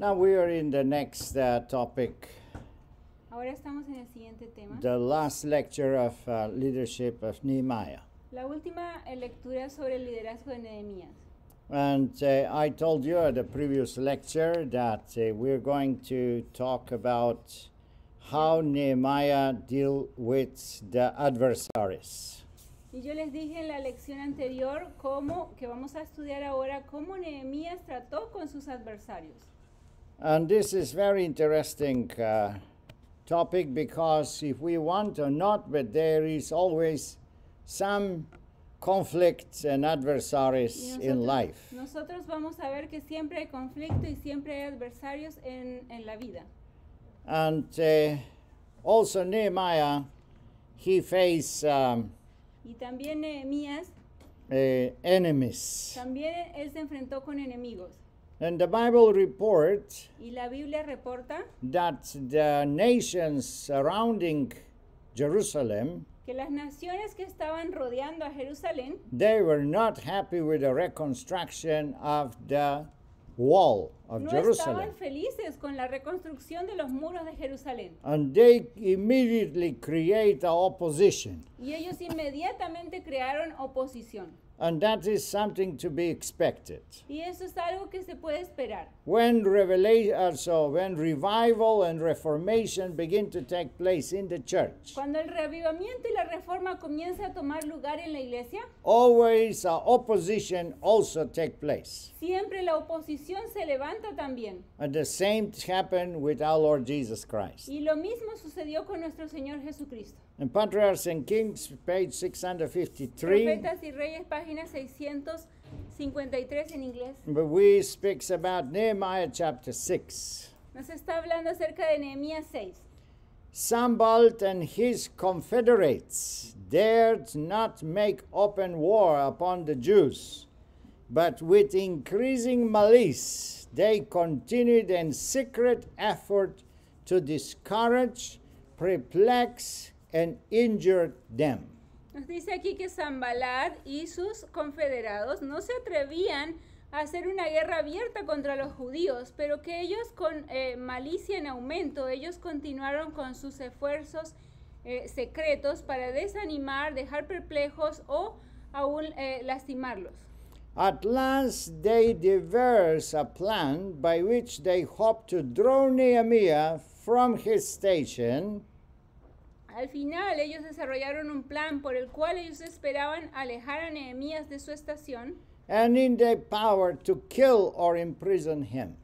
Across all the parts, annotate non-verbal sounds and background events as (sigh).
Now we are in the next uh, topic. Ahora estamos en el siguiente tema. The last lecture of uh, leadership of Nehemiah. La última lectura sobre el liderazgo de Nehemías. And uh, I told you at the previous lecture that uh, we're going to talk about how Nehemiah deal with the adversaries. Y yo les dije en la lección anterior cómo que vamos a estudiar ahora cómo Nehemías trató con sus adversarios. And this is very interesting uh, topic because if we want or not, but there is always some conflicts and adversaries nosotros, in life. Nosotros vamos a ver que siempre hay conflicto y siempre hay adversarios en, en la vida. And uh, also Nehemiah, he faced um, y también Nehemías, uh, enemies. También él se enfrentó con enemigos. y la Biblia reporta nations surrounding que las naciones que estaban rodeando a Jerusalén no estaban felices con la reconstrucción de los muros de Jerusalén. Y ellos inmediatamente crearon oposición. And that is something to be expected. Y eso es algo que se puede esperar. When revelation, uh, so when revival and reformation begin to take place in the church. Cuando el revivamiento y la reforma comienza a tomar lugar en la iglesia. Always a opposition also take place. Siempre la oposición se levanta también. And the same happened with our Lord Jesus Christ. Y lo mismo sucedió con nuestro Señor Jesucristo. And Patriarchs and Kings, page 653. y Reyes, 653 en inglés. But we speaks about Nehemiah chapter 6. Nos está hablando acerca de Nehemías 6. Sambalt and his confederates dared not make open war upon the Jews, but with increasing malice they continued in secret effort to discourage, perplex, and injured them. Nos dice aquí que Zambalad y sus confederados no se atrevían a hacer una guerra abierta contra los judíos, pero que ellos con eh, malicia en aumento, ellos continuaron con sus esfuerzos eh, secretos para desanimar, dejar perplejos o aún eh, lastimarlos. At last they devised a plan by which they hoped to draw Nehemiah from his station al final ellos desarrollaron un plan por el cual ellos esperaban alejar a Nehemías de su estación. And in power to kill or imprison him.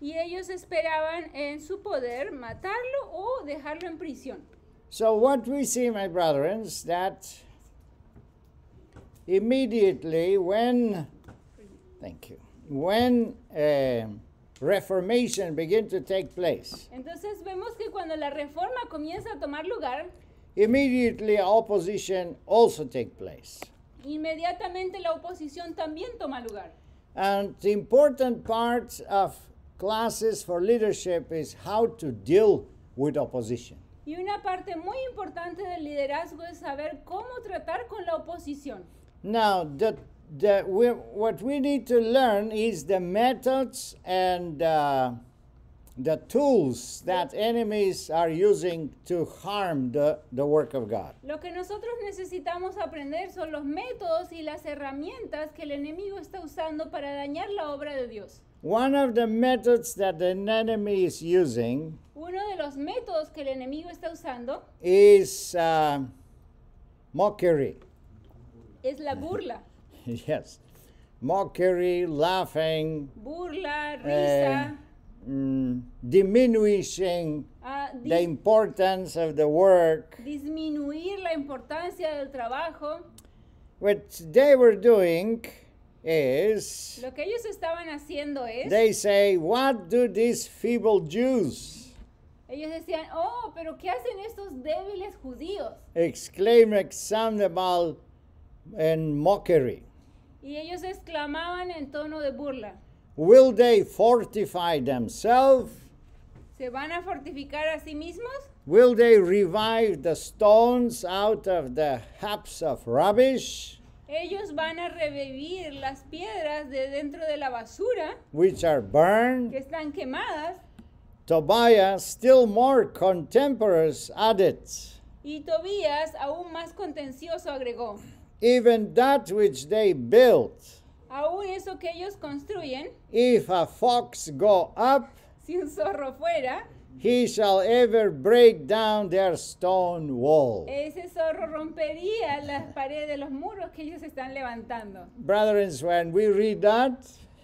Y ellos esperaban en su poder matarlo o dejarlo en prisión. So what we see, my brethren, that immediately when, thank you, when. Eh, Reformation begin to take place. Entonces vemos que cuando la reforma comienza a tomar lugar, immediately opposition also take place. Inmediatamente la oposición también toma lugar. And the important part of classes for leadership is how to deal with opposition. Y una parte muy importante del liderazgo es saber cómo tratar con la oposición. Now, the the, we, what we need to learn is the methods and uh, the tools that enemies are using to harm the, the work of God. Lo que nosotros necesitamos aprender son los métodos y las herramientas que el enemigo está usando para dañar la obra de Dios. One of the methods that the enemy is using Uno de los métodos que el enemigo está usando is uh, mockery. es la burla. (laughs) (laughs) yes, mockery, laughing, burla, eh, risa, uh, mm, diminishing uh, the importance of the work. Disminuir la importancia del trabajo. What they were doing is Lo que ellos estaban haciendo es they say what do these feeble Jews Ellos decían, "Oh, pero ¿qué hacen estos débiles judíos?" exclaim examinable and mockery. Y ellos exclamaban en tono de burla. Will they fortify themselves? ¿Se van a fortificar a sí mismos? Will they revive the stones out of the heaps of rubbish? Ellos van a revivir las piedras de dentro de la basura. Which are burned. Que están quemadas. Tobias, still more contemporaries, added. Y Tobías, aún más contencioso, agregó even that which they built. Aún eso que ellos construyen. If a fox go up, si un zorro fuera, he shall ever break down their stone wall. Ese zorro rompería las paredes de los muros que ellos están levantando. Brothers, when we read that,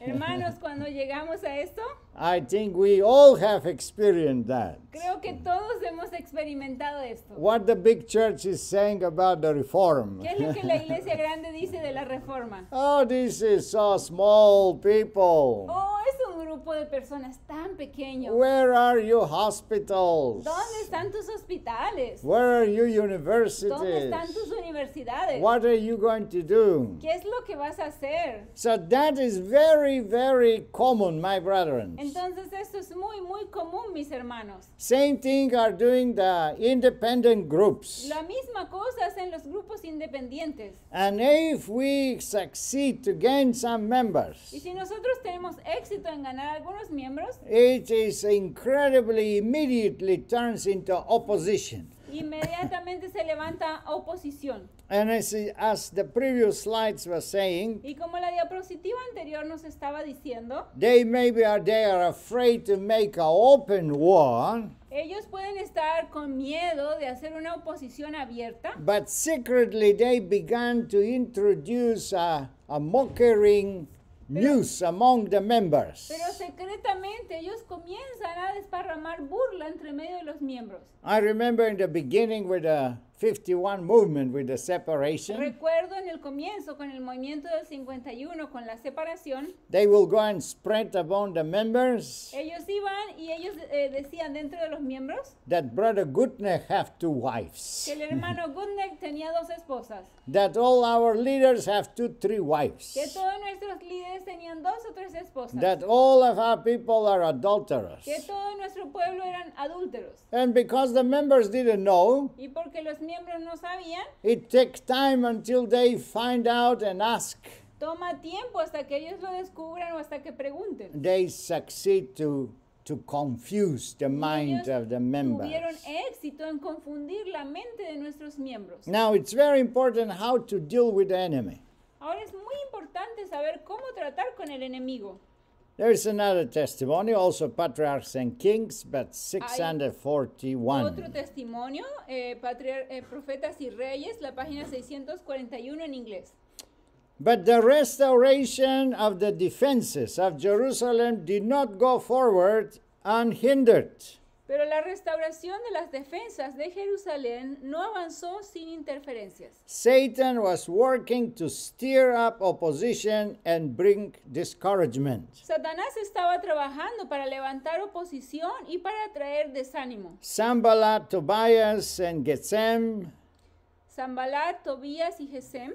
hermanos, cuando llegamos a esto, I think we all have experienced that. Creo que todos hemos experimentado esto. What the big church is saying about the reform. ¿Qué es lo que la iglesia grande dice de la reforma? (laughs) Oh, this is so small people. Oh, es un grupo de personas tan pequeño. Where are your hospitals? ¿Dónde están tus hospitales? Where are your universities? ¿Dónde están tus universidades? What are you going to do? ¿Qué es lo que vas a hacer? So that is very very common, my brethren. Entonces esto es muy muy común, mis hermanos. Same thing are doing the independent groups. La misma cosa hacen los grupos independientes. And if we succeed to gain some members. Y si nosotros tenemos éxito en ganar algunos miembros. It is incredibly immediately turns into opposition. Inmediatamente se levanta oposición. And as, as the previous slides were saying, y como la diapositiva anterior nos estaba diciendo, they maybe are they are afraid to make an open war. Ellos pueden estar con miedo de hacer una oposición abierta. But secretly they began to introduce a, a mockering news among the members. Pero secretamente ellos comienzan a desparramar burla entre medio de los miembros. I remember in the beginning with a 51 movement with the separation. Recuerdo en el comienzo con el movimiento del 51 con la separación. They will go and spread among the members. Ellos iban y ellos eh, decían dentro de los miembros. That brother Gutneck have two wives. Que el hermano (laughs) Gutneck tenía dos esposas. That all our leaders have two three wives. Que todos nuestros líderes tenían dos o tres esposas. That all of our people are adulterers. Que todo nuestro pueblo eran adúlteros. And because the members didn't know. Y porque los miembros no sabían. It takes time until they find out and ask. Toma tiempo hasta que ellos lo descubran o hasta que pregunten. They succeed to to confuse the mind of the members. Tuvieron éxito en confundir la mente de nuestros miembros. Now it's very important how to deal with the enemy. Ahora es muy importante saber cómo tratar con el enemigo. There is another testimony, also Patriarchs and Kings, but 641. Hay otro testimonio, eh, eh, Profetas y Reyes, la página 641 en inglés. But the restoration of the defenses of Jerusalem did not go forward unhindered. Pero la restauración de las defensas de Jerusalén no avanzó sin interferencias. Satan was working to stir up opposition and bring discouragement. Satanás estaba trabajando para levantar oposición y para traer desánimo. Sambalat, Tobias Tobías y Gesem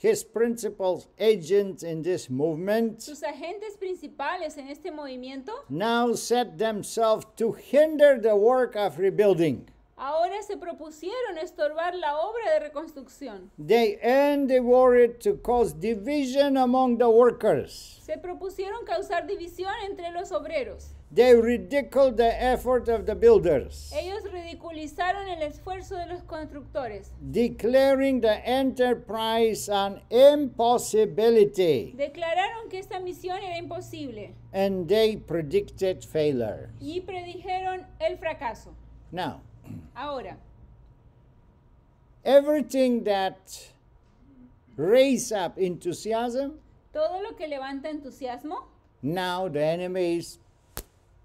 His principal agents in this movement sus agentes principales en este movimiento now set themselves to hinder the work of rebuilding. Ahora se propusieron estorbar la obra de reconstrucción. They endeavored to cause division among the workers. Se propusieron causar división entre los obreros. They ridiculed the effort of the builders. Ellos ridiculizaron el esfuerzo de los constructores. Declaring the enterprise an impossibility. Declararon que esta misión era imposible. And they predicted failure. Y predijeron el fracaso. Now. Ahora. Everything that raises up enthusiasm. Todo lo que levanta entusiasmo. Now the enemy is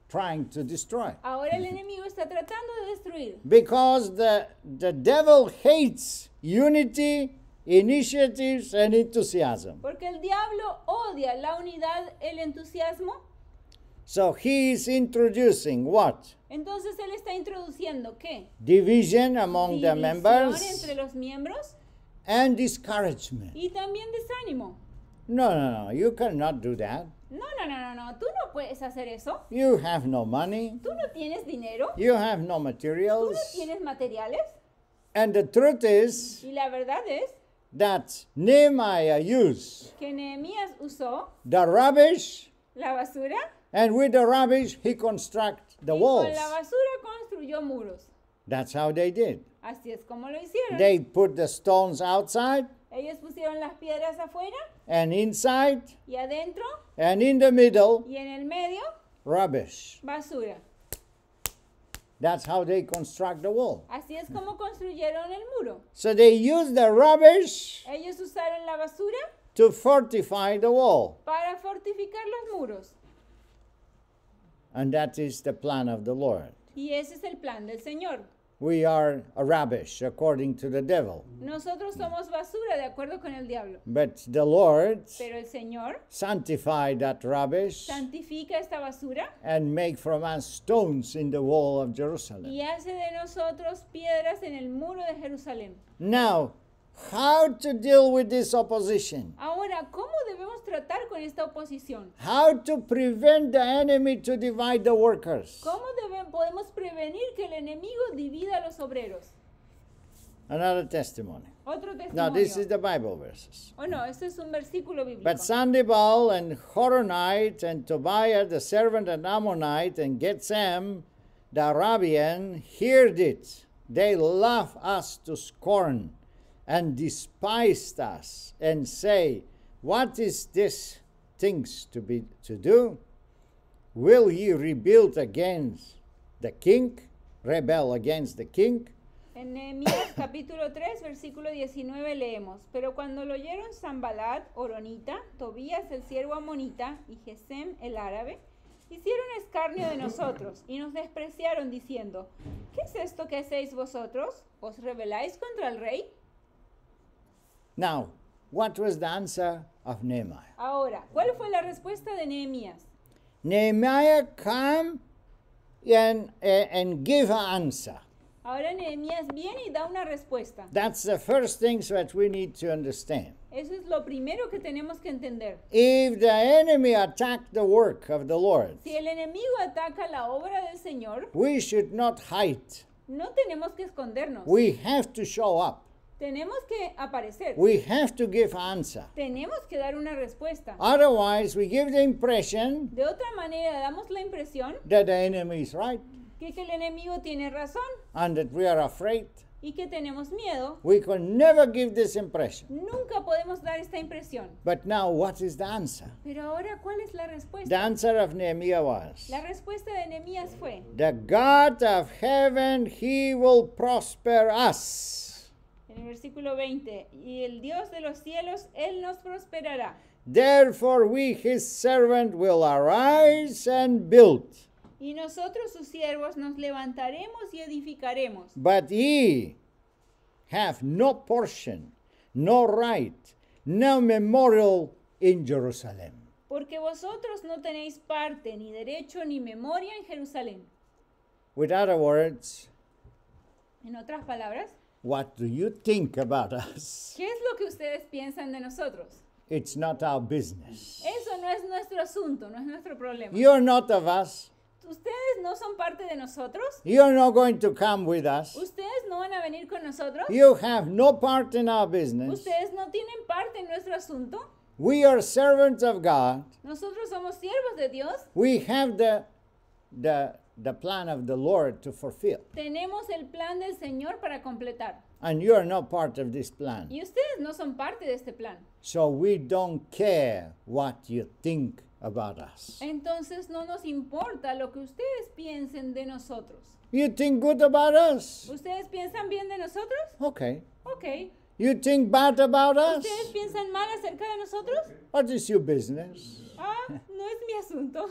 trying to destroy. Ahora el enemigo está tratando de destruir. Because the, the devil hates unity, initiatives, and enthusiasm. Porque el diablo odia la unidad, el entusiasmo. So he is introducing what? Entonces él está introduciendo qué? Division among División the members. entre los miembros. And discouragement. Y también desánimo. No, no, no, you cannot do that. No, no, no, no, no. Tú no puedes hacer eso. You have no money. Tú no tienes dinero. You have no materials. Tú no tienes materiales. And the truth is y la verdad es that Nehemiah used que Nehemías usó the rubbish la basura and with the rubbish he construct the y walls. Con la basura construyó muros. That's how they did. Así es como lo hicieron. They put the stones outside. Ellos pusieron las piedras afuera. Y adentro. in Y en el medio. Basura. That's how they construct the wall. Así es como construyeron el muro. So they the rubbish. Ellos usaron la basura. To fortify the wall. Para fortificar los muros. And that is the plan of the Lord. Y ese es el plan del Señor. We are rubbish according to the devil. Nosotros somos basura de acuerdo con el diablo. But the Lord Pero el Señor sanctify that rubbish santifica esta basura and make from us stones in the wall of Jerusalem. y hace de nosotros piedras en el muro de Jerusalén. Now how to deal with this opposition. Ahora, ¿cómo debemos tratar con esta oposición? How to prevent the enemy to divide the workers. ¿Cómo debemos, podemos prevenir que el enemigo divida a los obreros? Another testimony. Otro testimonio. Now, this is the Bible verses. Oh, no, es un versículo bíblico. But Sandoval and Horonite and Tobiah, the servant and Ammonite, and Getsem, the Arabian, heard it. They laugh us to scorn. and despised us and say, What is this things to be to do? Will ye rebuild against the king? Rebel against the king? En Nehemías (coughs) capítulo 3, versículo 19 leemos, pero cuando lo oyeron Zambalat, Oronita, Tobías el siervo amonita y Gesem el árabe, hicieron escarnio de nosotros y nos despreciaron diciendo, ¿qué es esto que hacéis vosotros? ¿Os rebeláis contra el rey? Now, what was the answer of Nehemiah? Ahora, ¿cuál fue la respuesta de Nehemías? Nehemiah come and, uh, and give an answer. Ahora Nehemías viene y da una respuesta. That's the first thing that we need to understand. Eso es lo primero que tenemos que entender. If the enemy attack the work of the Lord, si el enemigo ataca la obra del Señor, we should not hide. No tenemos que escondernos. We have to show up. Tenemos que aparecer. We have to give answer. Tenemos que dar una respuesta. Otherwise, we give the impression de otra manera, damos la impresión that the enemy is right. que el enemigo tiene razón. And that we are afraid. y que tenemos miedo. We can never give this impression. Nunca podemos dar esta impresión. But now what is the answer? Pero ahora cuál es la respuesta? The answer of Nehemiah was. La respuesta de Nehemías fue. The God of heaven he will prosper us. En el versículo 20, y el Dios de los cielos, Él nos prosperará. Therefore we, his servant, will arise and build. Y nosotros, sus siervos, nos levantaremos y edificaremos. But ye have no portion, no right, no memorial in Jerusalem. Porque vosotros no tenéis parte, ni derecho, ni memoria en Jerusalén. With other en otras palabras, What do you think about us? ¿Qué es lo que ustedes piensan de nosotros? It's not our business. Eso no es nuestro asunto, no es nuestro problema. You're not of us. Ustedes no son parte de nosotros. You're not going to come with us. Ustedes no van a venir con nosotros. You have no part in our business. Ustedes no tienen parte en nuestro asunto. We are servants of God. Nosotros somos siervos de Dios. We have the the the plan of the Lord to fulfill. Tenemos el plan del Señor para completar. And you are not part of this plan. Y ustedes no son parte de este plan. So we don't care what you think about us. Entonces no nos importa lo que ustedes piensen de nosotros. You think good about us? ¿Ustedes piensan bien de nosotros? Okay. Okay. You think bad about us? ¿Ustedes piensan mal acerca de nosotros? What is your business? Ah, no es mi asunto.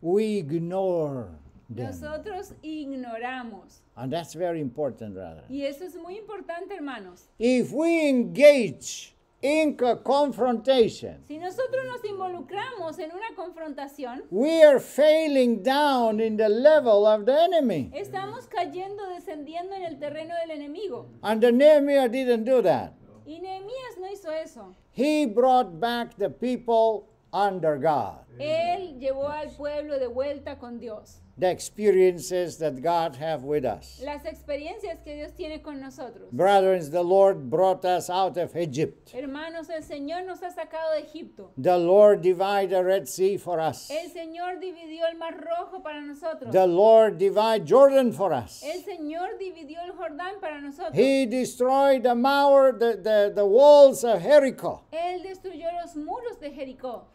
We ignore Nosotros ignoramos. And that's very important, brother. Y eso es muy importante, hermanos. If we engage in a confrontation, si nosotros nos involucramos en una confrontación, we are failing down in the level of the enemy. Estamos cayendo, descendiendo en el terreno del enemigo. And the Nehemiah didn't do that. Y Nehemías no hizo eso. He brought back the people under God. Él llevó al pueblo de vuelta con Dios. the experiences that God have with us. Las experiencias que Dios tiene con nosotros. Brothers, the Lord brought us out of Egypt. Hermanos, el Señor nos ha sacado de Egipto. The Lord divided the Red Sea for us. El Señor dividió el Mar Rojo para nosotros. The Lord divided Jordan for us. El Señor dividió el Jordán para nosotros. He destroyed the mauer, the, the, the walls of Jericho. Él destruyó los muros de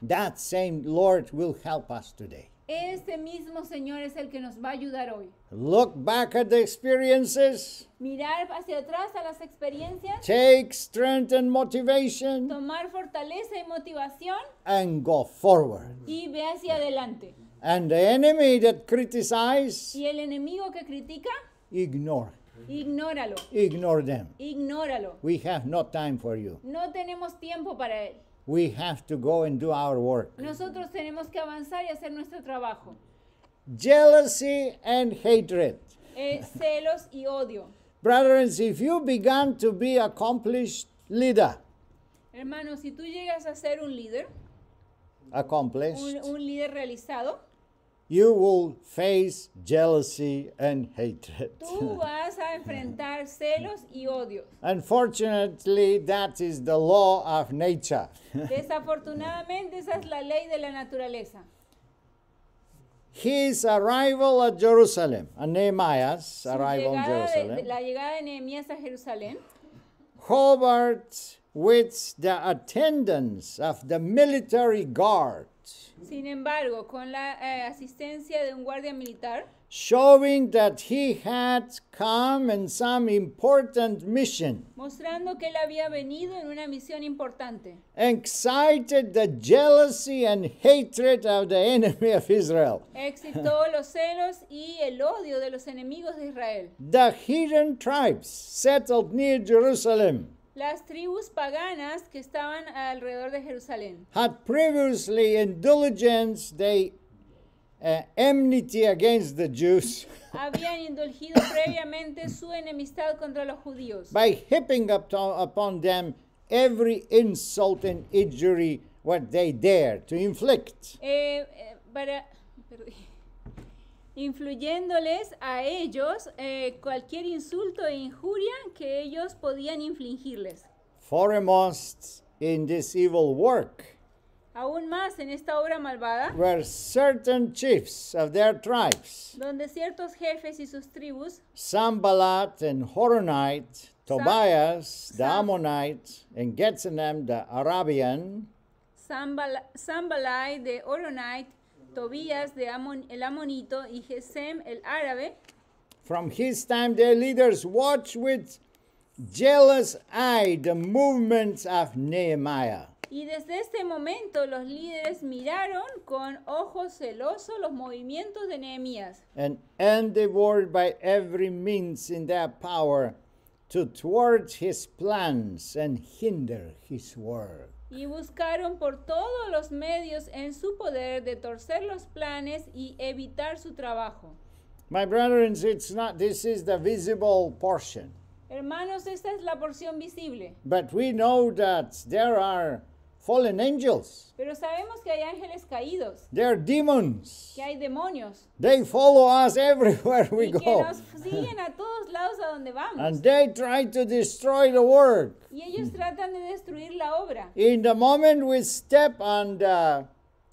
That same Lord will help us today. Este mismo Señor es el que nos va a ayudar hoy. Look back at the experiences. Mirar hacia atrás a las experiencias. Take strength and motivation. Tomar fortaleza y motivación. And go forward. Y ve hacia adelante. And the enemy that criticizes. Y el enemigo que critica. Ignore. Ignóralo. Ignore them. Ignóralo. We have no time for you. No tenemos tiempo para él. We have to go and do our work. Nosotros tenemos que avanzar y hacer nuestro trabajo. Jealousy and hatred. Eh, celos y odio. Brothers, if you began to be accomplished leader. Hermanos, si tú llegas a ser un líder. Accomplished. un, un líder realizado. you will face jealousy and hatred. Tú vas a enfrentar (laughs) celos y odios. Unfortunately, that is the law of nature. (laughs) Desafortunadamente, esa es la ley de la naturaleza. His arrival at Jerusalem, and uh, Nehemiah's arrival in Jerusalem. De, la llegada de Nehemías a Jerusalén. Hobart with the attendance of the military guard. Sin embargo, con la eh, asistencia de un guardia militar, showing that he had come in some important mission, mostrando que él había venido en una misión importante, excited the jealousy and hatred of the enemy of Israel, excitó (laughs) los celos y el odio de los enemigos de Israel. The hidden tribes settled near Jerusalem. las tribus paganas que estaban alrededor de Jerusalén. Had previously in diligence they uh, enmity against the Jews. (laughs) Habían indulgido previamente su enemistad contra los judíos. By heaping up upon them every insult and injury what they dare to inflict. Eh, eh, para, (laughs) perdí influyéndoles a ellos eh, cualquier insulto e injuria que ellos podían infligirles. Foremost in this evil work aún más en esta obra malvada, were certain chiefs of their tribes, donde ciertos jefes y sus tribus, Sambalat and Horonite, Tobias the Ammonite, and Getsenem the Arabian, Sambalai the Horonite, Tobías de Amon, el Amonito y Gesem el árabe. From his time, their leaders watched with jealous eye the movements of Nehemiah. Y desde este momento los líderes miraron con ojos los movimientos de Nehemías. And endeavored by every means in their power to thwart his plans and hinder his work. y buscaron por todos los medios en su poder de torcer los planes y evitar su trabajo. My brothers, it's not this is the visible portion. Hermanos, esta es la porción visible. But we know that there are fallen angels. Pero sabemos que hay ángeles caídos. They are demons. Que hay demonios. They follow us everywhere we y que Nos siguen a todos lados a donde vamos. And they try to destroy the work. Y ellos tratan de destruir la obra. In the moment we step on the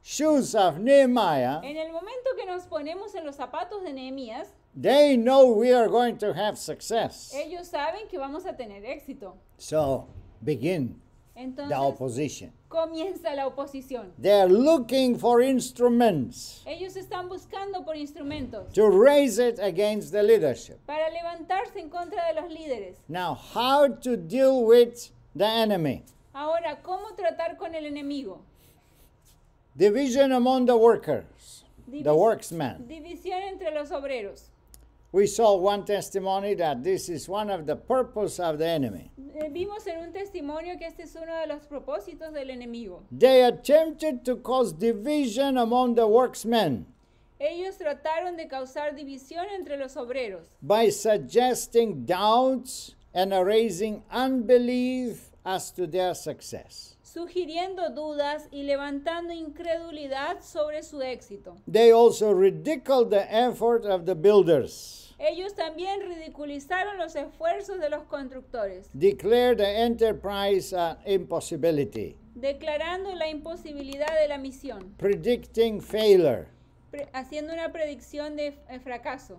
shoes of Nehemiah. En el momento que nos ponemos en los zapatos de Nehemías. They know we are going to have success. Ellos saben que vamos a tener éxito. So, begin. Entonces, the Comienza la oposición. They are looking for instruments. Ellos están buscando por instrumentos. To raise it against the leadership. Para levantarse en contra de los líderes. Now, how to deal with the enemy? Ahora, ¿cómo tratar con el enemigo? Division among the workers. Divis the worksmen. División entre los obreros. We saw one testimony that this is one of the purpose of the enemy. Eh, vimos en un testimonio que este es uno de los propósitos del enemigo. They attempted to cause division among the worksmen. Ellos trataron de causar división entre los obreros. By suggesting doubts and raising unbelief as to their success. Sugiriendo dudas y levantando incredulidad sobre su éxito. They also ridiculed the effort of the builders. Ellos también ridiculizaron los esfuerzos de los constructores. Declarando la imposibilidad de la misión. haciendo una predicción de fracaso.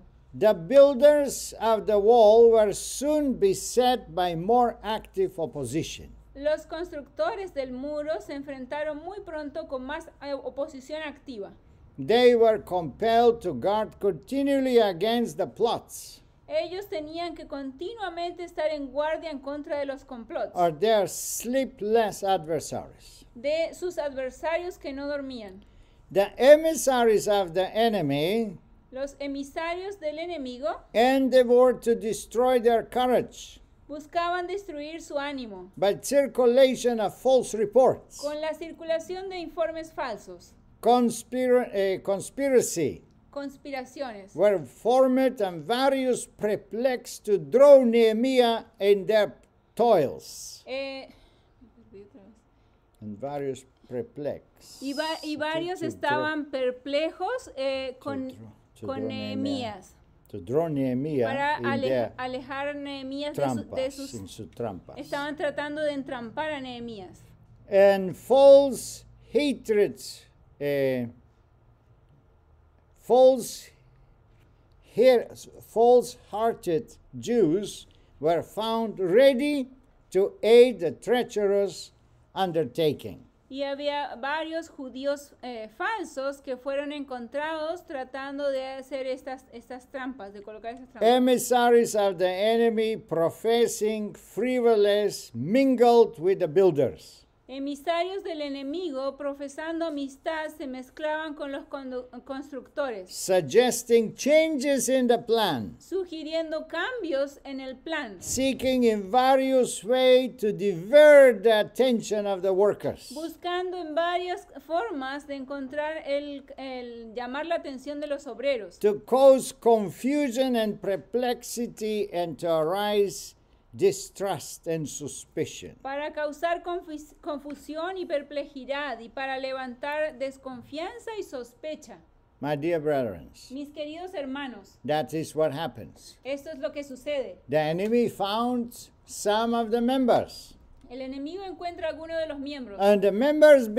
Los constructores del muro se enfrentaron muy pronto con más eh, oposición activa. They were compelled to guard continually against the plots. Ellos tenían que continuamente estar en guardia en contra de los complots. Or their sleepless adversaries. De sus adversarios que no dormían. The emissaries of the enemy. Los emisarios del enemigo. Endeavored to destroy their courage. Buscaban destruir su ánimo. By circulation of false reports. Con la circulación de informes falsos conspira eh, conspiracy conspiraciones were formed and various perplexed to draw Nehemiah in their toils. Eh, and various perplexed. Y, va y varios to, to estaban draw, perplejos eh, con, con Nehemías. To draw Nehemiah para ale alejar Nehemías de, su, de, sus trampas. Estaban tratando de entrampar a Nehemías. And false hatreds uh, false, false-hearted Jews were found ready to aid the treacherous undertaking. Y había varios judíos eh, falsos que fueron encontrados tratando de hacer estas, estas trampas, de colocar estas trampas. Emissaries of the enemy professing frivolous mingled with the builders. Emisarios del enemigo profesando amistad se mezclaban con los constructores. changes in the plan. Sugiriendo cambios en el plan. Seeking in various ways attention the workers. Buscando en varias formas de encontrar el, el llamar la atención de los obreros. To cause confusion and perplexity and to arise distrust and suspicion. Para causar confusión y perplejidad y para levantar desconfianza y sospecha. My dear brethren, mis queridos hermanos, that is what happens. Esto es lo que sucede. members. El enemigo encuentra algunos alguno de los miembros.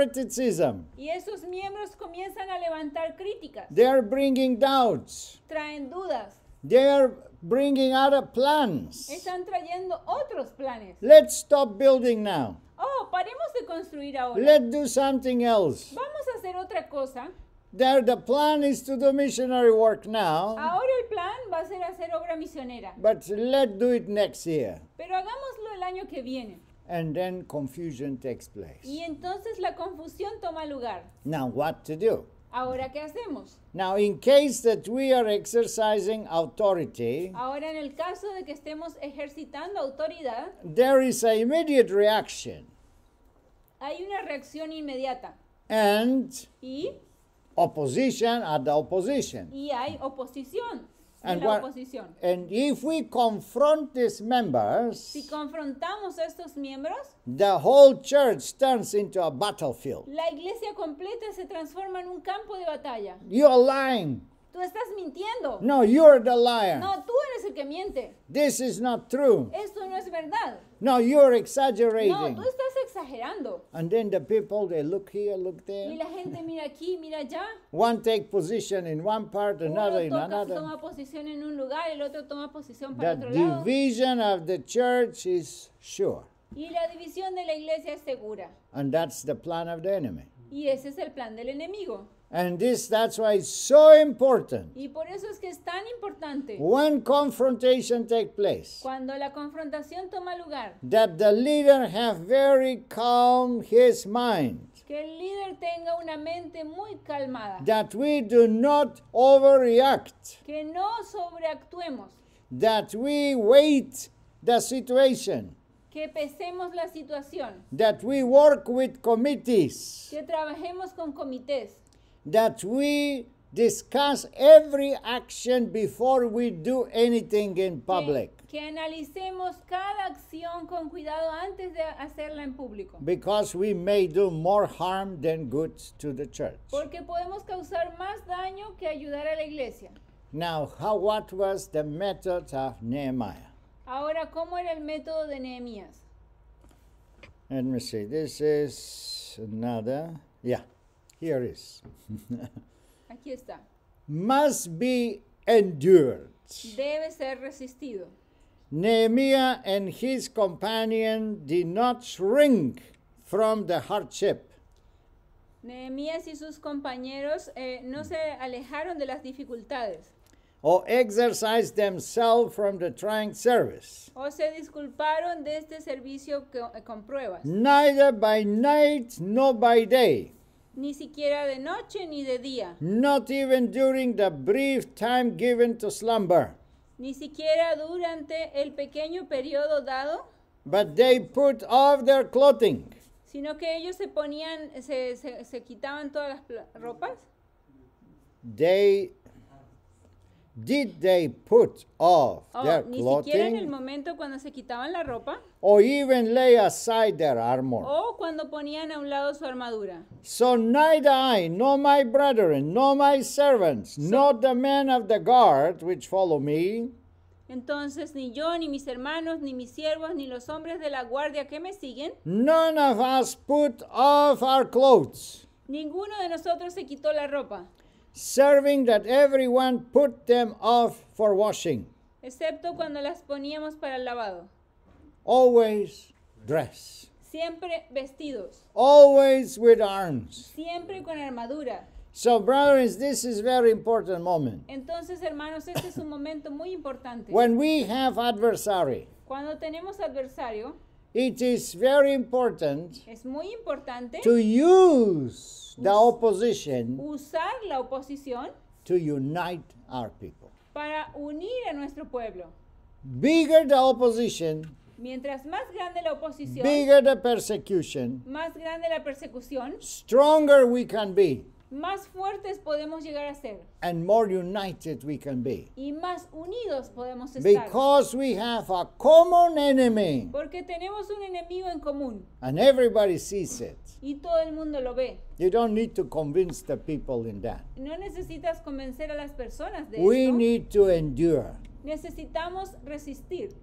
criticism. Y esos miembros comienzan a levantar críticas. are bringing Traen dudas. They are bringing other plans. Están trayendo otros planes. Let's stop building now. Oh, paremos de construir ahora. Let's do something else. Vamos a hacer otra cosa. There, the plan is to do missionary work now. Ahora el plan va a ser hacer obra misionera. But let's do it next year. Pero hagámoslo el año que viene. And then confusion takes place. Y entonces la confusión toma lugar. Now what to do? Ahora, ¿qué hacemos? Now, in case that we are exercising authority, Ahora, en el caso de que estemos ejercitando autoridad, there is an immediate reaction. Hay una reacción inmediata. And y opposition at the opposition. Y hay oposición and la oposición. And if we confront these members, si confrontamos a estos miembros, the whole church turns into a battlefield. La iglesia completa se transforma en un campo de batalla. You are lying. Tú estás mintiendo. No, you're the liar. No, tú eres el que miente. This is not true. Esto no es verdad. No, you're exaggerating. No, tú estás exagerando. And then the people they look here, look there. Y la gente mira aquí, mira allá. One take position in one part, another Uno toca, in another. Uno toma posición en un lugar, el otro toma posición para the otro lado. The division of the church is sure. Y la división de la iglesia es segura. And that's the plan of the enemy. Y ese es el plan del enemigo. And this, that's why it's so important. Y por eso es que es tan importante. When confrontation take place. Cuando la confrontación toma lugar. That the leader have very calm his mind. Que el líder tenga una mente muy calmada. That we do not overreact. Que no sobreactuemos. That we wait the situation. Que pesemos la situación. That we work with committees. Que trabajemos con comités. That we discuss every action before we do anything in public. Que, analicemos cada acción con cuidado antes de hacerla en público. Because we may do more harm than good to the church. Porque podemos causar más daño que ayudar a la iglesia. Now, how what was the method of Nehemiah? Ahora, ¿cómo era el método de Nehemías? Let me see. This is another. Yeah, here is. (laughs) Aquí está. Must be endured. Debe ser resistido. Nehemiah and his companion did not shrink from the hardship. Nehemías y sus compañeros eh, no se alejaron de las dificultades or exercise themselves from the trying service. O se disculparon de este servicio eh, con pruebas. Neither by night nor by day. Ni siquiera de noche ni de día. Not even during the brief time given to slumber. Ni siquiera durante el pequeño periodo dado. But they put off their clothing. Sino que ellos se ponían, se, se, se quitaban todas las ropas. They Did they put off oh, their ni clothing? Ni siquiera en el momento cuando se quitaban la ropa. Or even lay aside their armor. O cuando ponían a un lado su armadura. So neither I, nor my brethren, nor my servants, so, nor the men of the guard which follow me. Entonces ni yo, ni mis hermanos, ni mis siervos, ni los hombres de la guardia que me siguen. None of us put off our clothes. Ninguno de nosotros se quitó la ropa serving that everyone put them off for washing. Excepto cuando las poníamos para el lavado. Always dress. Siempre vestidos. Always with arms. Siempre con armadura. So, brothers, this is very important moment. Entonces, hermanos, este es un momento muy importante. When we have adversary. Cuando tenemos adversario. It is very important es muy importante to use the opposition usar la oposición to unite our people. Para unir a nuestro pueblo. Bigger the opposition, Mientras más grande la oposición, bigger the persecution, más grande la persecución, stronger we can be. más fuertes podemos llegar a ser. more Y más unidos podemos estar. Because Porque tenemos un enemigo en común. Y todo el mundo lo ve. No necesitas convencer a las personas de We Necesitamos resistir.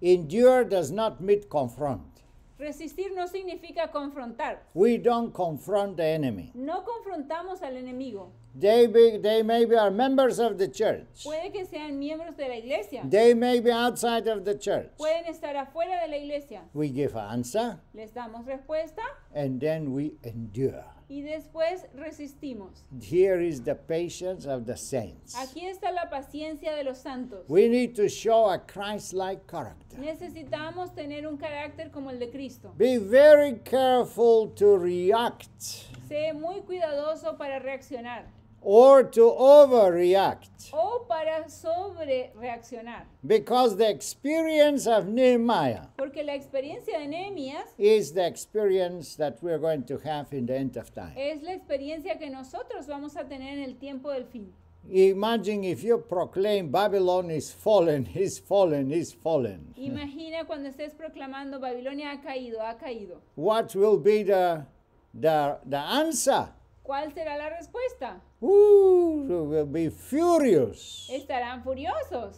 Endure does not mean confront. Resistir no significa confrontar. We don't confront the enemy. No confrontamos al enemigo. They, be, they be our members of the church. Puede que sean miembros de la iglesia. They may be outside of the church. Pueden estar afuera de la iglesia. We give answer. Les damos respuesta. And then we endure. Y después resistimos. Here is the patience of the saints. Aquí está la paciencia de los santos. We need to show a Christ-like character. Necesitamos tener un carácter como el de Cristo. Be very careful to react. Sé muy cuidadoso para reaccionar. or to overreact. O para sobre reaccionar. Because the experience of Nehemiah Porque la experiencia de Nehemías is the experience that we're going to have in the end of time. es la experiencia que nosotros vamos a tener en el tiempo del fin. Imagine if you proclaim Babylon is fallen, (laughs) is fallen, is fallen. Imagina cuando estés proclamando Babilonia ha caído, ha caído. What will be the, the, the answer? ¿Cuál será la respuesta? Ooh, we'll be furious. Estarán furiosos.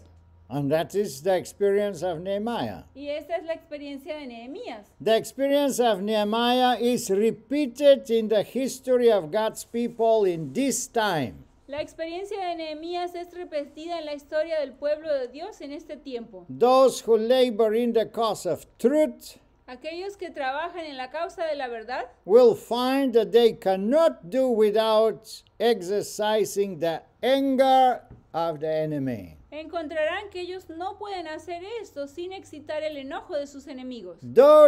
And that is the experience of Nehemiah. Y esta es la experiencia de Nehemías. The experience of Nehemiah is repeated in the history of God's people in this time. La experiencia de Nehemías es repetida en la historia del pueblo de Dios en este tiempo. Those who labor in the cause of truth aquellos que trabajan en la causa de la verdad will find they cannot do without exercising the anger of the enemy. Encontrarán que ellos no pueden hacer esto sin excitar el enojo de sus enemigos.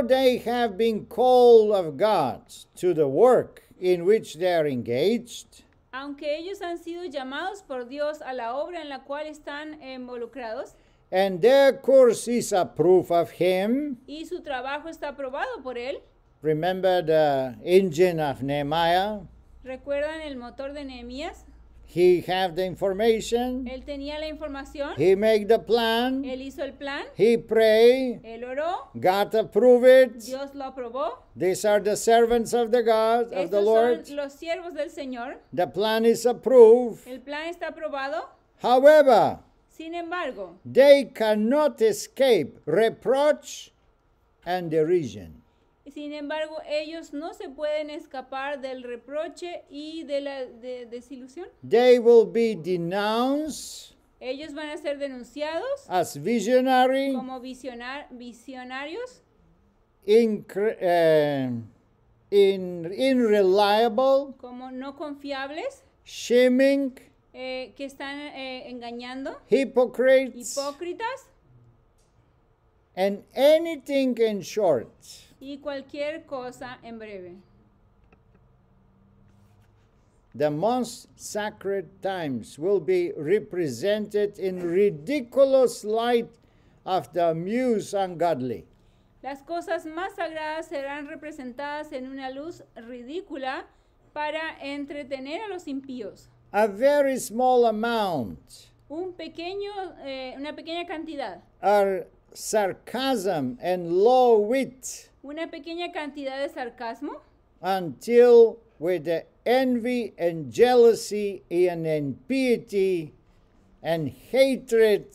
they have been called of God to the work in which they are engaged, aunque ellos han sido llamados por Dios a la obra en la cual están involucrados, And their course is a proof of him. Y su trabajo está aprobado por él. Remember the engine of Nehemiah? ¿Recuerdan el motor de Nehemías? He have the information. Él tenía la información. He made the plan. Él hizo el plan. He pray. Él oró. God approved it. Dios lo aprobó. These are the servants of the God Estos of the Lord. Son los siervos del Señor. The plan is approved. El plan está aprobado. However, Sin embargo, they cannot escape reproach and derision. Sin embargo, ellos no se pueden escapar del reproche y de la de desilusión. They will be denounced ellos van a ser denunciados as visionary, como visionar, visionarios. In, eh, in, unreliable, como no confiables. Shaming eh, que están eh, engañando. Hipócritas. anything short. Y cualquier cosa en breve. The sacred times will be represented light Las cosas más sagradas serán representadas en una luz ridícula para entretener a los impíos. a very small amount. Un pequeño, eh, una pequeña cantidad. Are sarcasm and low wit. Una pequeña cantidad de sarcasmo. Until with the envy and jealousy and impiety and hatred.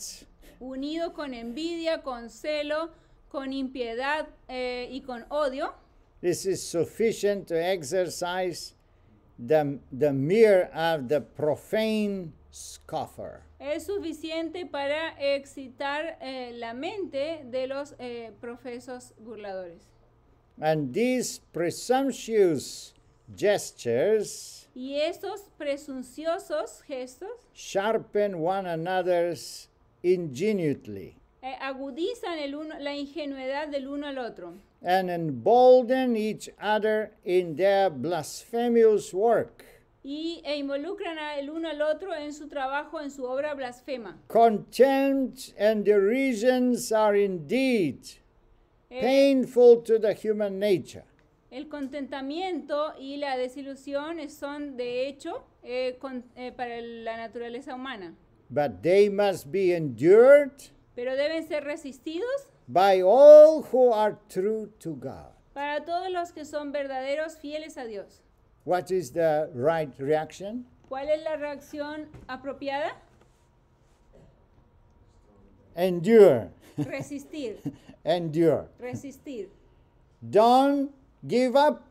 Unido con envidia, con celo, con impiedad eh, y con odio. This is sufficient to exercise the, the mirror of the profane scoffer. Es suficiente para excitar eh, la mente de los eh, profesos burladores. And these presumptuous gestures y estos presunciosos gestos sharpen one another's ingenuity. Eh, agudizan el uno, la ingenuidad del uno al otro and embolden each other in their blasphemous work. Y e involucran el uno al otro en su trabajo, en su obra blasfema. Contempt and derisions are indeed el, painful to the human nature. El contentamiento y la desilusión son de hecho eh, con, eh, para la naturaleza humana. But they must be endured. Pero deben ser resistidos by all who are true to God. Para todos los que son verdaderos fieles a Dios. What is the right reaction? ¿Cuál es la reacción apropiada? Endure. Resistir. (laughs) Endure. Resistir. Don't give up.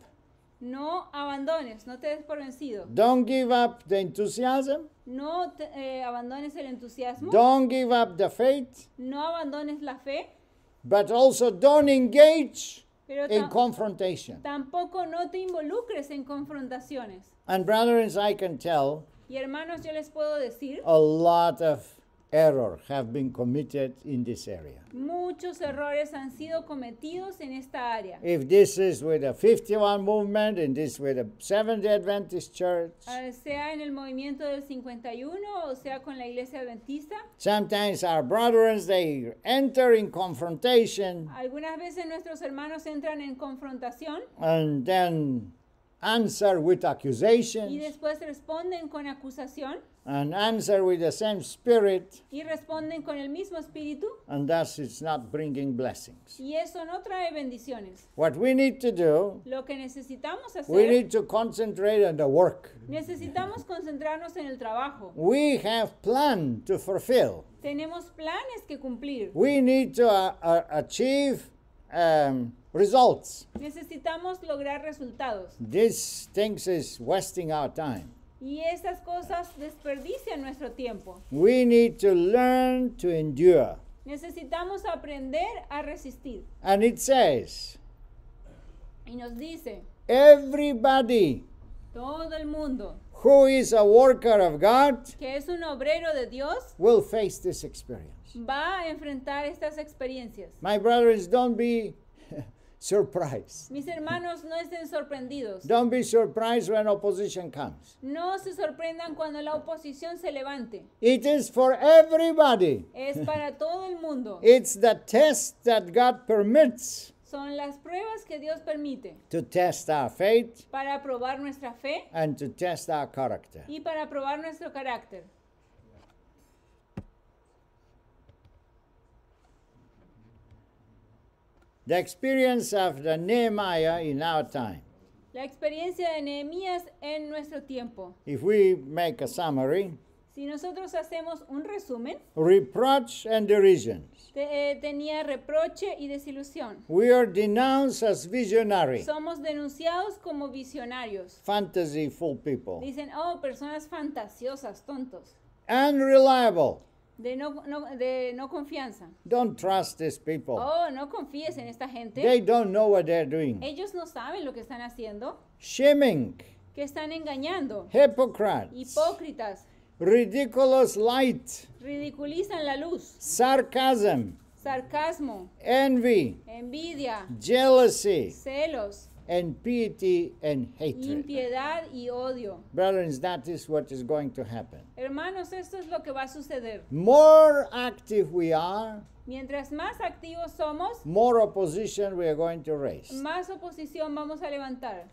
No abandones, no te des por vencido. Don't give up the enthusiasm. No eh, abandones el entusiasmo. Don't give up the faith. No abandones la fe. but also don't engage in confrontation. Tampoco no te involucres en confrontaciones. And brothers, I can tell y hermanos, yo les puedo decir a lot of error have been committed in this area. Muchos errores han sido cometidos en esta área. If this is with the 51 movement and this with the Seventh day Adventist Church. Ah, sea en el movimiento del 51 o sea con la Iglesia Adventista. Sometimes our brothers they enter in confrontation. Algunas veces nuestros hermanos entran en confrontación. And then answer with accusations. Y después responden con acusación. And answer with the same spirit. Y responden con el mismo espíritu. And thus it's not bringing blessings. Y eso no trae bendiciones. What we need to do. Lo que necesitamos hacer. We need to concentrate on the work. Necesitamos concentrarnos en el trabajo. We have plan to fulfill. Tenemos planes que cumplir. We need to uh, uh, achieve. Um, results. Necesitamos lograr resultados. These things is wasting our time. Y estas cosas desperdician nuestro tiempo. We need to learn to endure. Necesitamos aprender a resistir. And it says. Y nos dice. Everybody. Todo el mundo. Who is a worker of God? Que es un obrero de Dios. Will face this experience. Va a enfrentar estas experiencias. My brothers, don't be surprised. Mis hermanos, no estén sorprendidos. Don't be surprised when opposition comes. No se sorprendan cuando la oposición se levante. It is for everybody. Es para todo el mundo. (laughs) It's the test that God permits. Son las pruebas que Dios permite. To test our faith. Para probar nuestra fe. And to test our character. Y para probar nuestro carácter. The experience of the Nehemiah in our time. La experiencia de Nehemías en nuestro tiempo. If we make a summary, si nosotros hacemos un resumen, reproach and derisions. Te, eh, tenía reproche y desilusión. We are denounced as visionary. Somos denunciados como visionarios. Fantasyful people. Dicen, oh, personas fantasiosas, tontos. Unreliable. De no, no, de no confianza. Don't trust these people. Oh, no confíes en esta gente. They don't know what they're doing. Ellos no saben lo que están haciendo. Shaming. Que están engañando. Hypocrites. Hipócritas. Ridiculous light. Ridiculizan la luz. Sarcasm. Sarcasmo. Envy. Envidia. Jealousy. Celos. and piety and hatred. Impiedad y odio. Brothers, that is what is going to happen. Hermanos, esto es lo que va a suceder. More active we are, Mientras más activos somos, more opposition we are going to raise. Más oposición vamos a levantar.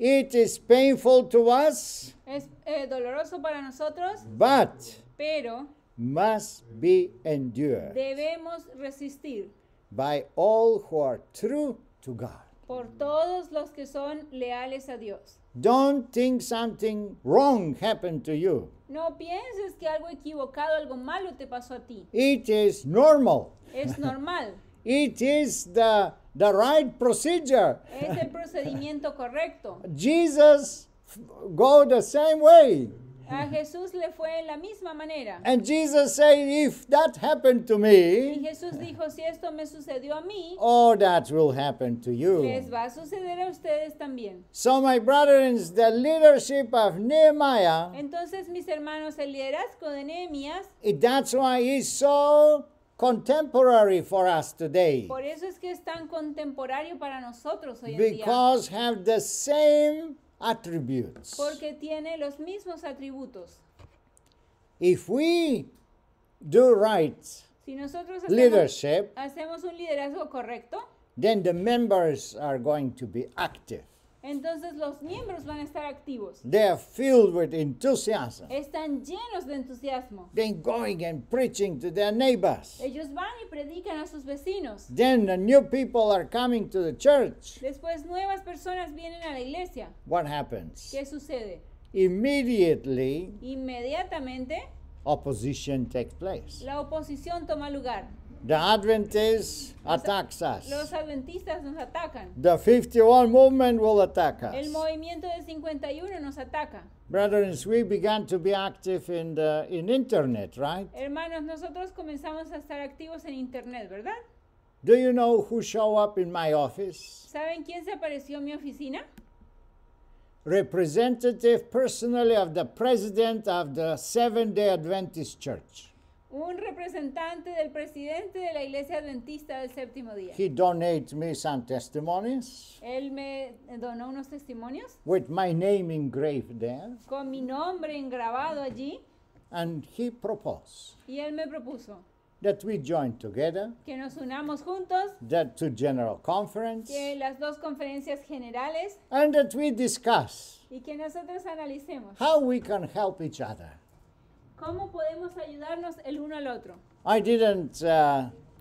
It is painful to us. Es eh, doloroso para nosotros. But pero must be endured. Debemos resistir. By all who are true to God. por todos los que son leales a Dios. Don't think something wrong happened to you. No pienses que algo equivocado, algo malo te pasó a ti. It is normal. Es normal. (laughs) It is the the right procedure. Es el procedimiento correcto. (laughs) Jesus go the same way. A Jesús le fue en la misma manera. And Jesus said, if that happened to me, y Jesús dijo, si esto me sucedió a mí, oh, that will happen to you. Les va a suceder a ustedes también. So, my brothers, the leadership of Nehemiah. Entonces, mis hermanos, el liderazgo de Nehemías. That's why he's so contemporary for us today. Por eso es que es tan contemporáneo para nosotros hoy en Because have the same attributes. Porque tiene los mismos atributos. If we do right si nosotros hacemos, leadership, hacemos un liderazgo correcto, then the members are going to be active. Entonces los miembros van a estar activos. Están llenos de entusiasmo. Ellos van y predican a sus vecinos. Después nuevas personas vienen a la iglesia. ¿Qué sucede? Inmediatamente. takes place. La oposición toma lugar. The Adventists attacks us. Los adventistas nos atacan. The 51 movement will attack us. El movimiento de 51 nos ataca. Brothers, we began to be active in the in internet, right? Hermanos, nosotros comenzamos a estar activos en internet, ¿verdad? Do you know who show up in my office? ¿Saben quién se apareció en mi oficina? Representative personally of the president of the Seventh-day Adventist Church un representante del presidente de la iglesia adventista del séptimo día. He donated me some testimonies Él me donó unos testimonios with my name engraved there, con mi nombre engrabado allí and he proposed y él me propuso that we join together, que nos unamos juntos, that to general conference, que las dos conferencias generales, and that we discuss y que nosotros analicemos how we can help each other ¿Cómo podemos ayudarnos el uno al otro? Uh,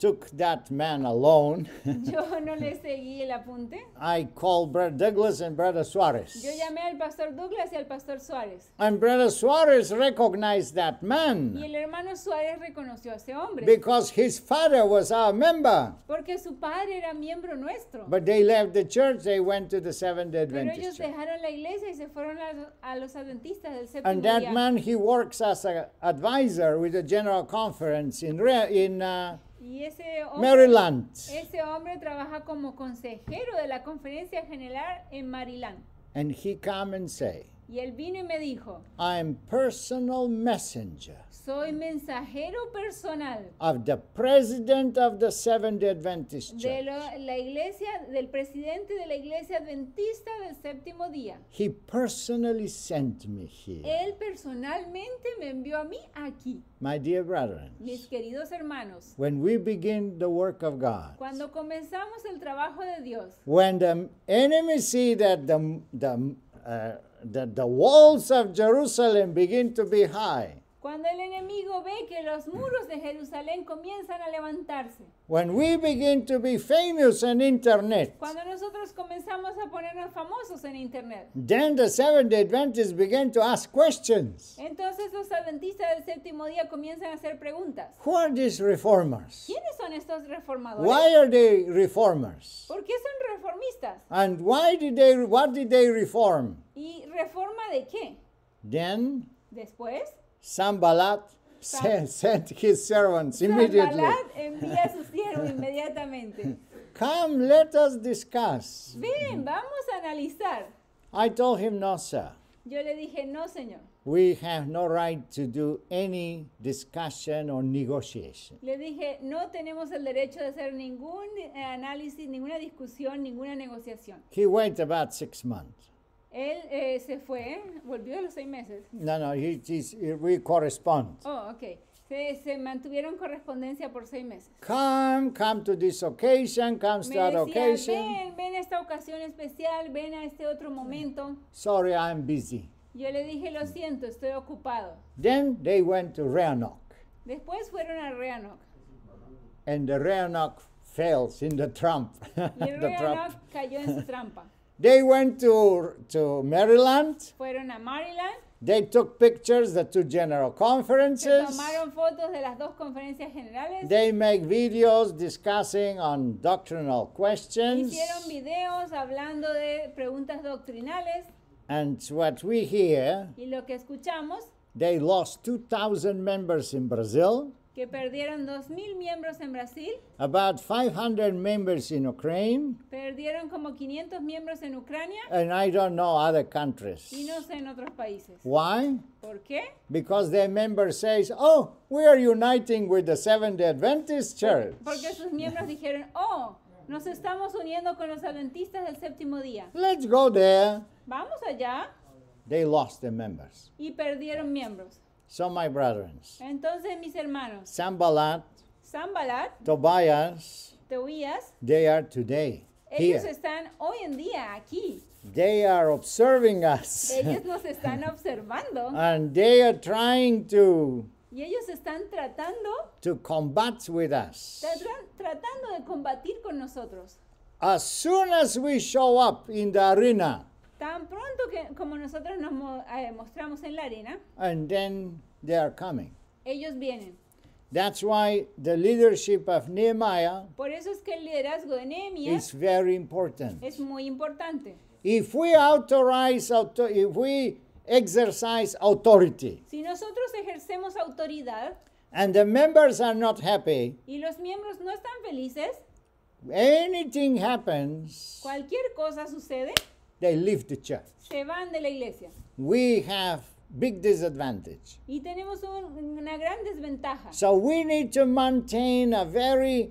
took that man alone. (laughs) Yo (laughs) no le seguí el apunte. I called Brother Douglas and Brother Suarez. Yo llamé al Pastor Douglas y al Pastor Suárez. And Brother Suarez recognized that man. Y el hermano Suárez reconoció a ese hombre. Because his father was our member. Porque su padre era miembro nuestro. But they left the church, they went to the Seventh Day Adventist Pero ellos dejaron la iglesia y se fueron a, a los adventistas del séptimo And that día. man, he works as an advisor with the General Conference in, in uh, Y ese hombre, Maryland. Ese hombre trabaja como consejero de la Conferencia General en Maryland. And he come and say, Y él vino y me dijo, I'm personal messenger soy mensajero personal of the president of the Seventh Adventist Church. de lo- la iglesia, del presidente de la iglesia adventista del séptimo día. He personally sent me here. Él personalmente me envió a mí aquí, My dear brethren, mis queridos hermanos. when we begin the work of God, Cuando comenzamos el trabajo de Dios, when the enemy see that the, the uh, the walls of Jerusalem begin to be high. Cuando el enemigo ve que los muros de Jerusalén comienzan a levantarse. When we begin to be famous on internet. Cuando nosotros comenzamos a ponernos famosos en internet. Then the Seventh Day Adventists begin to ask questions. Entonces los adventistas del séptimo día comienzan a hacer preguntas. Who are these reformers? ¿Quiénes son estos reformadores? Why are they reformers? ¿Por qué son reformistas? And why did they what did they reform? ¿Y reforma de qué? Then Después, Sambalat Balat sent, his servants immediately. envía a su siervo inmediatamente. (laughs) Come, let us discuss. Bien, vamos a analizar. I told him, No, sir. Yo le dije, no, señor. We have no right to do any discussion or negotiation. Le dije, no tenemos el derecho de hacer ningún eh, análisis, ninguna discusión, ninguna negociación. He waited about six months. Él eh, se fue, volvió a los seis meses. No, no, he, he, we correspond. Oh, okay. Se, se, mantuvieron correspondencia por seis meses. Come, come to this occasion, come to that occasion. Ven, ven a esta ocasión especial, ven a este otro momento. Sorry, I'm busy. Yo le dije, lo siento, estoy ocupado. Then they went to Roanoke. Después fueron a Reanok. And the fails in the trump. (laughs) Y el cayó en su trampa. They went to, to Maryland. Fueron a Maryland. They took pictures the two general conferences. Se tomaron fotos de las dos conferencias generales. They make videos discussing on doctrinal questions. Hicieron videos hablando de preguntas doctrinales. And what we hear. Y lo que escuchamos. They lost 2,000 members in Brazil. que perdieron 2.000 miembros en Brasil. About 500 members in Ukraine. Perdieron como 500 miembros en Ucrania. And I don't know other countries. Y no sé en otros países. Why? ¿Por qué? Because their member says, "Oh, we are uniting with the Seventh day Adventist Church." Porque sus miembros dijeron, "Oh, nos estamos uniendo con los adventistas del séptimo día." Let's go there. Vamos allá. They lost their members. Y perdieron miembros. So my brothers. Entonces mis hermanos. Sambalat. Sambalat. Tobias. Tobias. They are today. Ellos here. están hoy en día aquí. They are observing us. Ellos nos (laughs) están observando. and they are trying to y ellos están tratando to combat with us. Tratando de combatir con nosotros. As soon as we show up in the arena. Tan pronto que, como nosotros nos eh, mostramos en la arena, ellos vienen. Por eso es que el liderazgo de is es muy importante. authorize, we exercise authority, Si nosotros ejercemos autoridad and members y los miembros no están felices, cualquier cosa sucede, they leave the church. Se van de la iglesia. We have big disadvantage. Y tenemos un, una gran desventaja. So we need to maintain a very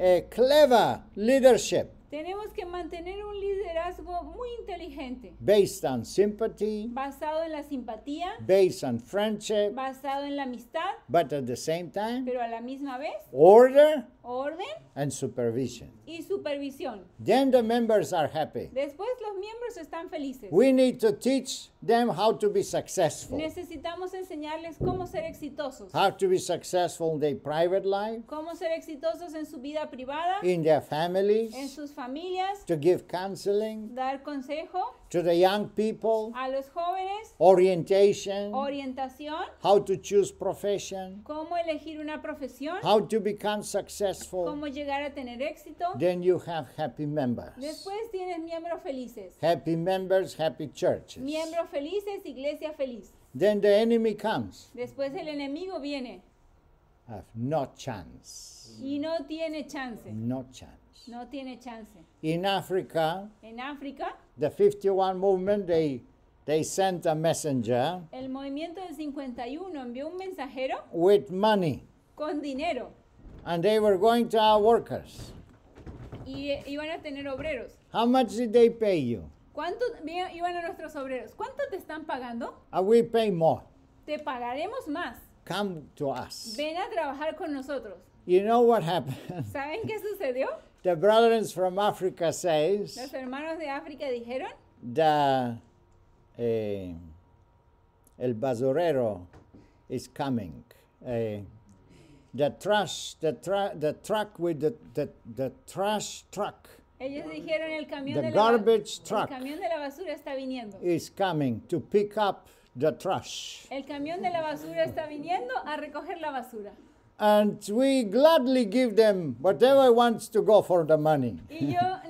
uh, clever leadership. Tenemos que mantener un liderazgo muy inteligente. Based on sympathy. Basado en la simpatía. Based on friendship. Basado en la amistad. But at the same time. Pero a la misma vez. Order. Orden. And supervision. Y supervisión. Then the members are happy. Después los miembros están felices. We need to teach them how to be successful. Necesitamos enseñarles cómo ser exitosos. How to be successful in their private life. Cómo ser exitosos en su vida privada. In their families. En sus familias. To give counseling. Dar consejo to the young people, a los jóvenes, orientation, orientación, how to choose profession, cómo elegir una profesión, how to become successful, cómo llegar a tener éxito. Then you have happy members. Después tienes miembros felices. Happy members, happy churches. Miembros felices, iglesia feliz. Then the enemy comes. Después el enemigo viene. Have no chance. Y no tiene chance. No chance. No tiene chance. In Africa, en África, the 51 movement, they, they sent a messenger El movimiento del 51 envió un mensajero with money. con dinero And they were going to our workers. y eh, iban a tener obreros. How much did they pay you? ¿Cuánto iban a nuestros obreros? ¿Cuánto te están pagando? Uh, we pay more. Te pagaremos más. Come to us. Ven a trabajar con nosotros. You know what happened? ¿Saben qué sucedió? (laughs) The brothers from Africa says. Los hermanos de África dijeron. The, eh, el basurero is coming. Eh, the trash, the, tra the truck with the, the, the trash truck. Ellos dijeron el camión, the de garbage la, truck el camión de la basura está viniendo. Is coming to pick up the trash. El camión de la basura está viniendo a recoger la basura. and we gladly give them whatever wants to go for the money. Y yo,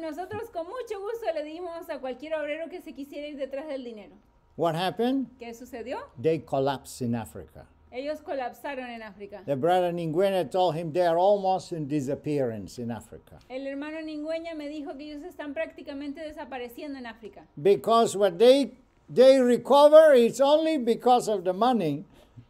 What happened? ¿Qué sucedió? They collapsed in Africa. Ellos colapsaron en África. The brother Ningüena told him they are almost in disappearance in Africa. El hermano Ningüeña me dijo que ellos están prácticamente desapareciendo en África. Because what they they recover is only because of the money.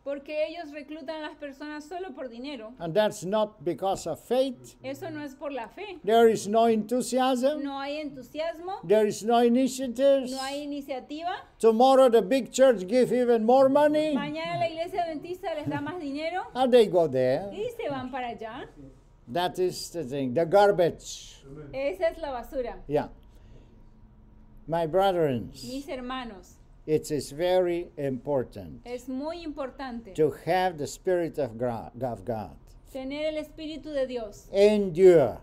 Porque ellos reclutan a las personas solo por dinero. And that's not because of faith. Eso no es por la fe. There is no enthusiasm. No hay entusiasmo. There is no initiatives. No hay iniciativa. Tomorrow the big church give even more money. Mañana la iglesia adventista les da más dinero. And they go there. Y se van para allá. That is the thing, the garbage. Esa es la basura. Yeah. My brethren. Mis hermanos. It is very important. Es muy importante. To have the spirit of God. Of God. Tener el espíritu de Dios. Endure.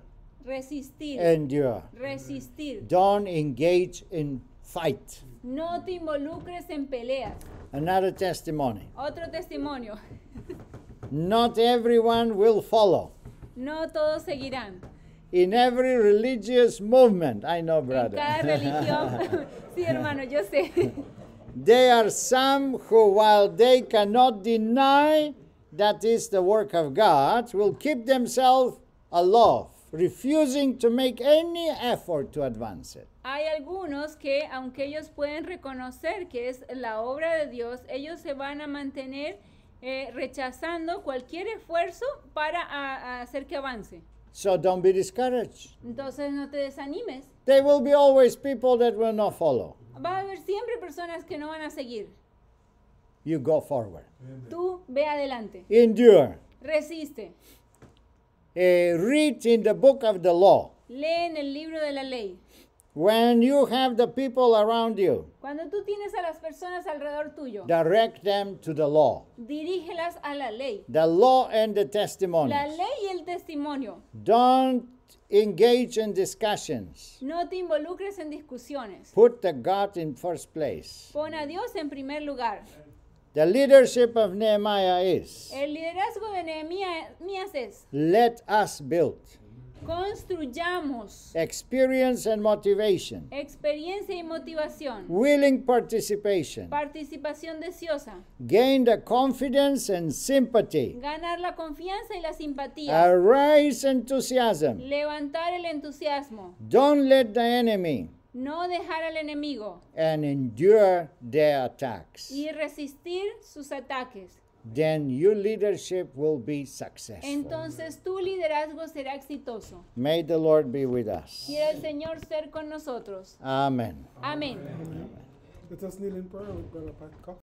Resistir. Endure. Resistir. Don't engage in fight. No te involucres en peleas. Another testimony. Otro testimonio. Not everyone will follow. No todos seguirán. In every religious movement, I know, brother. En cada religión, (laughs) sí, hermano, yo sé. There are some who, while they cannot deny that is the work of God, will keep themselves aloof, refusing to make any effort to advance it. Hay algunos que, aunque ellos pueden reconocer que es la obra de Dios, ellos se van a mantener eh, rechazando cualquier esfuerzo para a, a hacer que avance. So don't be discouraged. Entonces no te desanimes. There will be always people that will not follow. va a haber siempre personas que no van a seguir. You go forward. Tú ve adelante. Endure. Resiste. Uh, read in the book of the law. Lee en el libro de la ley. When you have the people around you, cuando tú tienes a las personas alrededor tuyo, direct them to the law. Dirígelas a la ley. The law and the testimony. La ley y el testimonio. Don't Engage in discussions. No te involucres en discusiones. Put the God in first place. Pon a Dios en primer lugar. The leadership of Nehemiah is. El liderazgo de Nehemías es. Let us build. Construyamos. Experience and motivation. Experiencia y motivación. Willing participation. Participación deseosa. Gain the confidence and sympathy. Ganar la confianza y la simpatía. Arise enthusiasm. Levantar el entusiasmo. Don't let the enemy. No dejar al enemigo. And endure their attacks. Y resistir sus ataques. then your leadership will be successful. Entonces tu liderazgo será exitoso. May the Lord be with us. Quiera el Señor ser con nosotros. Amén. Amén. Let us kneel in prayer